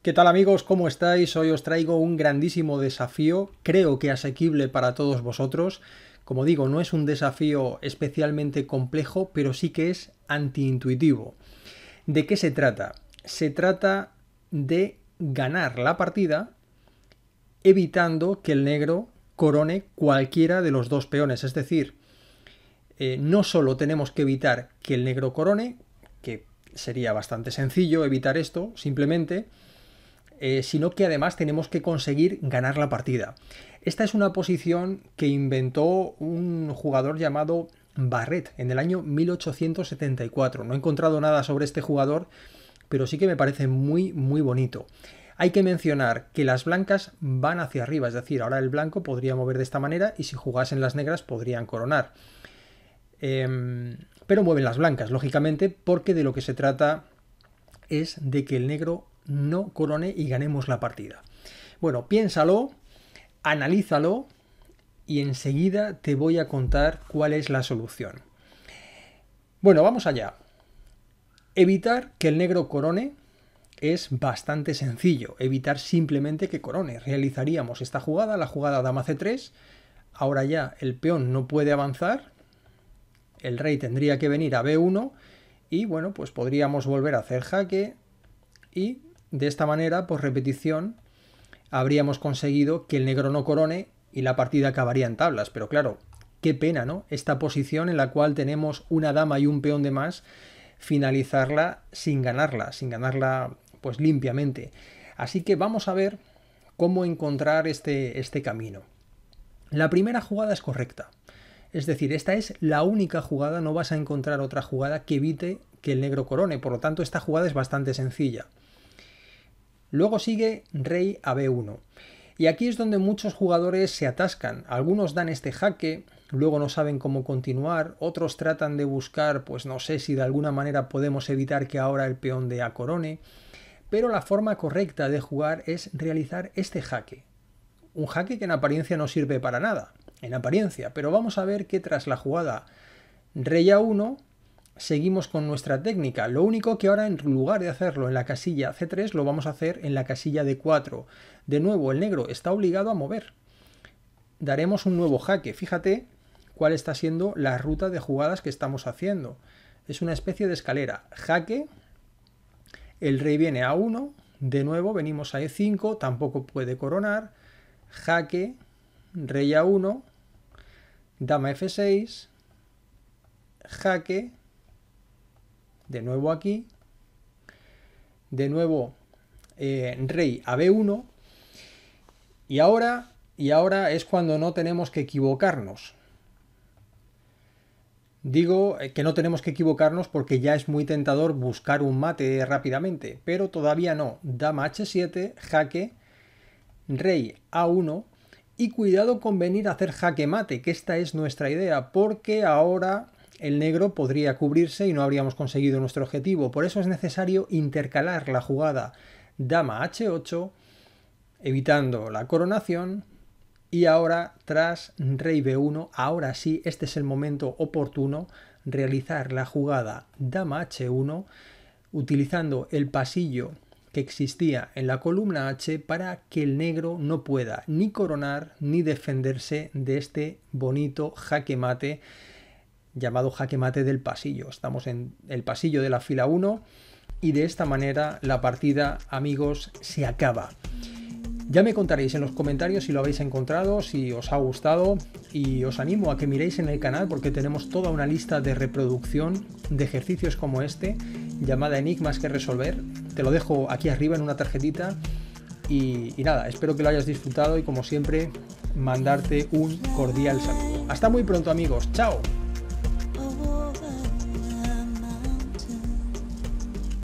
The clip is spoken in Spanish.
¿Qué tal amigos? ¿Cómo estáis? Hoy os traigo un grandísimo desafío, creo que asequible para todos vosotros. Como digo, no es un desafío especialmente complejo, pero sí que es antiintuitivo. ¿De qué se trata? Se trata de ganar la partida evitando que el negro corone cualquiera de los dos peones. Es decir, eh, no solo tenemos que evitar que el negro corone, que sería bastante sencillo evitar esto, simplemente, eh, sino que además tenemos que conseguir ganar la partida. Esta es una posición que inventó un jugador llamado Barret en el año 1874. No he encontrado nada sobre este jugador, pero sí que me parece muy, muy bonito. Hay que mencionar que las blancas van hacia arriba, es decir, ahora el blanco podría mover de esta manera y si jugasen las negras podrían coronar. Em, pero mueven las blancas, lógicamente, porque de lo que se trata es de que el negro no corone y ganemos la partida. Bueno, piénsalo, analízalo y enseguida te voy a contar cuál es la solución. Bueno, vamos allá. Evitar que el negro corone es bastante sencillo. Evitar simplemente que corone. Realizaríamos esta jugada, la jugada dama c3. Ahora ya el peón no puede avanzar. El rey tendría que venir a b1. Y bueno, pues podríamos volver a hacer jaque y de esta manera, por repetición, habríamos conseguido que el negro no corone y la partida acabaría en tablas. Pero claro, qué pena, ¿no? Esta posición en la cual tenemos una dama y un peón de más, finalizarla sin ganarla, sin ganarla pues limpiamente. Así que vamos a ver cómo encontrar este, este camino. La primera jugada es correcta. Es decir, esta es la única jugada, no vas a encontrar otra jugada que evite que el negro corone. Por lo tanto, esta jugada es bastante sencilla. Luego sigue rey a b1. Y aquí es donde muchos jugadores se atascan. Algunos dan este jaque, luego no saben cómo continuar, otros tratan de buscar, pues no sé si de alguna manera podemos evitar que ahora el peón de a corone. Pero la forma correcta de jugar es realizar este jaque. Un jaque que en apariencia no sirve para nada, en apariencia, pero vamos a ver que tras la jugada rey a 1 seguimos con nuestra técnica. Lo único que ahora en lugar de hacerlo en la casilla C3 lo vamos a hacer en la casilla D4. De nuevo, el negro está obligado a mover. Daremos un nuevo jaque. Fíjate cuál está siendo la ruta de jugadas que estamos haciendo. Es una especie de escalera. Jaque, el rey viene a 1, de nuevo venimos a E5, tampoco puede coronar. Jaque, rey a 1, dama F6, jaque, de nuevo aquí, de nuevo eh, rey a b1, y ahora, y ahora es cuando no tenemos que equivocarnos. Digo eh, que no tenemos que equivocarnos porque ya es muy tentador buscar un mate rápidamente, pero todavía no. Dama h7, jaque, rey a1 y cuidado con venir a hacer jaque mate, que esta es nuestra idea, porque ahora el negro podría cubrirse y no habríamos conseguido nuestro objetivo. Por eso es necesario intercalar la jugada dama h8, evitando la coronación, y ahora tras rey b1, ahora sí, este es el momento oportuno, realizar la jugada dama h1, utilizando el pasillo que existía en la columna H para que el negro no pueda ni coronar ni defenderse de este bonito jaque mate llamado jaque mate del pasillo. Estamos en el pasillo de la fila 1 y de esta manera la partida, amigos, se acaba. Ya me contaréis en los comentarios si lo habéis encontrado, si os ha gustado y os animo a que miréis en el canal porque tenemos toda una lista de reproducción de ejercicios como este, llamada Enigmas que resolver. Te lo dejo aquí arriba en una tarjetita y, y nada, espero que lo hayas disfrutado y como siempre mandarte un cordial saludo. Hasta muy pronto amigos, chao.